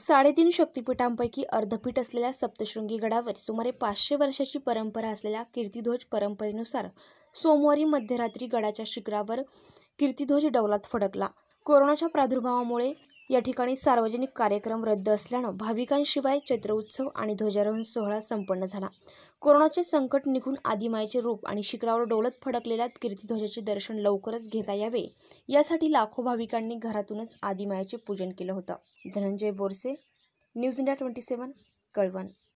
साडेतीन शक्तिपीठांपैकी अर्धपीठ असलेल्या सप्तशृंगी गडावर सुमारे पाचशे वर्षाची परंपरा असलेल्या कीर्तीध्वज परंपरेनुसार सोमवारी मध्यरात्री गडाच्या शिखरावर कीर्तीध्वज डौलात फडकला कोरोनाच्या प्रादुर्भावामुळे या ठिकाणी सार्वजनिक कार्यक्रम रद्द असल्यानं भाविकांशिवाय चैत्र उत्सव आणि ध्वजारोहण सोहळा संपन्न झाला कोरोनाचे संकट निघून आदिमायाचे रूप आणि शिखरावर डोलत फडकलेल्या कीर्तीध्वजाचे दर्शन लवकरच घेता यावे यासाठी लाखो भाविकांनी घरातूनच आदिमायाचे पूजन केलं होतं Dhananjay Borse news India twenty seven Kalwan